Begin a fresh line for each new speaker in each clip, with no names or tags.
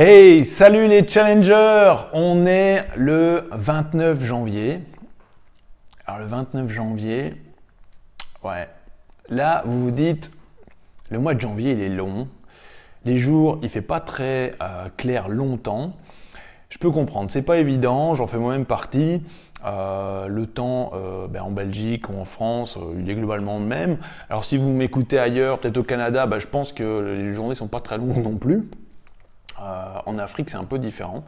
Hey, salut les challengers On est le 29 janvier. Alors le 29 janvier, ouais, là vous vous dites, le mois de janvier il est long, les jours il fait pas très euh, clair longtemps. Je peux comprendre, c'est pas évident, j'en fais moi-même partie. Euh, le temps euh, ben, en Belgique ou en France, il est globalement le même. Alors si vous m'écoutez ailleurs, peut-être au Canada, ben, je pense que les journées sont pas très longues non plus. En Afrique, c'est un peu différent.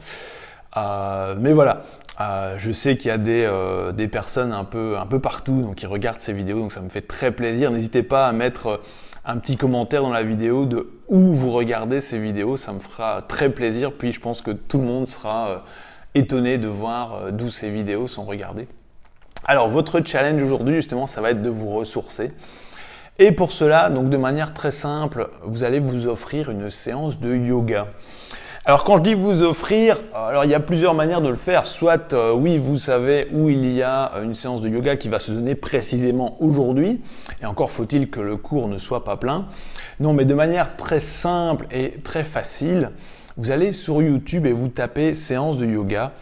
Euh, mais voilà, euh, je sais qu'il y a des, euh, des, personnes un peu, un peu partout donc, qui regardent ces vidéos, donc ça me fait très plaisir. N'hésitez pas à mettre un petit commentaire dans la vidéo de où vous regardez ces vidéos, ça me fera très plaisir. Puis je pense que tout le monde sera étonné de voir d'où ces vidéos sont regardées. Alors votre challenge aujourd'hui justement, ça va être de vous ressourcer. Et pour cela, donc de manière très simple, vous allez vous offrir une séance de yoga. Alors quand je dis vous offrir, alors il y a plusieurs manières de le faire. Soit euh, oui, vous savez où il y a euh, une séance de yoga qui va se donner précisément aujourd'hui, et encore faut-il que le cours ne soit pas plein. Non, mais de manière très simple et très facile, vous allez sur YouTube et vous tapez séance de yoga,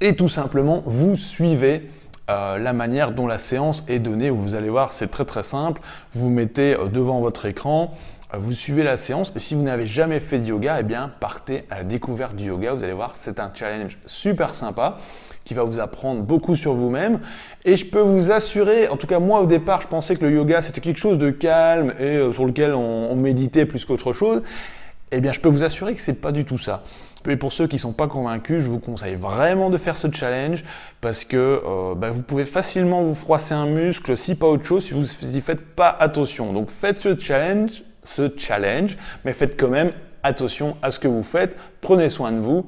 et tout simplement vous suivez euh, la manière dont la séance est donnée. Vous allez voir, c'est très très simple. Vous mettez devant votre écran euh, vous suivez la séance. Et si vous n'avez jamais fait de yoga, eh bien, partez à la découverte du yoga. Vous allez voir, c'est un challenge super sympa qui va vous apprendre beaucoup sur vous-même. Et je peux vous assurer, en tout cas moi au départ, je pensais que le yoga c'était quelque chose de calme et euh, sur lequel on, méditait plus qu'autre chose. Eh bien, je peux vous assurer que c'est pas du tout ça. Et pour ceux qui ne sont pas convaincus, je vous conseille vraiment de faire ce challenge parce que euh, bah, vous pouvez facilement vous froisser un muscle, si pas autre chose, si vous n'y faites pas attention. Donc faites ce challenge ce challenge, mais faites quand même attention à ce que vous faites, prenez soin de vous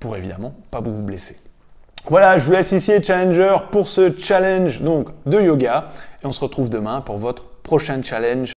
pour évidemment pas vous blesser. Voilà, je vous laisse ici, Challenger, pour ce challenge donc de yoga. Et on se retrouve demain pour votre prochain challenge